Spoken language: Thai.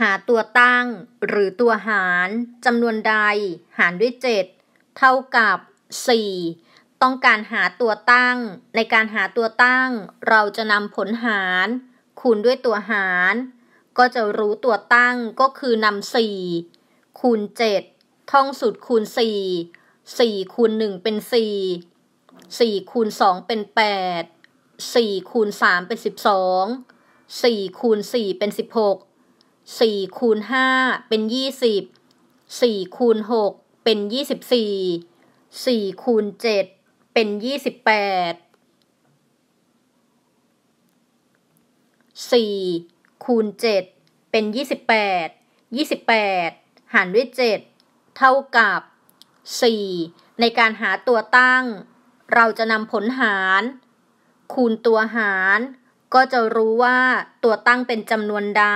หาตัวตั้งหรือตัวหารจำนวนใดหารด้วย 7 เท่ากับ 4 ต้องการหาตัวตั้ง ในการหาตัวตั้ง เราจะนำผลหาร คูณด้วยตัวหาร ก็จะรู้ตัวตั้งก็คือนำ4คูณ7 ท่องสูตรคูณ 4 4คูณ1เป็น 4 4คูณ2เป็น 8 4คูณ3เป็น 12 4คูณ4เป็น 16สี่คูณห้าเป็นยี่สิบสี่คูณหกเป็นยี่สิบสี่สี่คูณเจ็ดเป็นยี่สิบแปดสี่คูณเจ็ดเป็นยี่สิบแปดยี่สิบแปดหารด้วยเจ็ดเท่ากับสี่ในการหาตัวตั้ง เราจะนำผลหาร คูณตัวหาร ก็จะรู้ว่าตัวตั้งเป็นจำนวนใด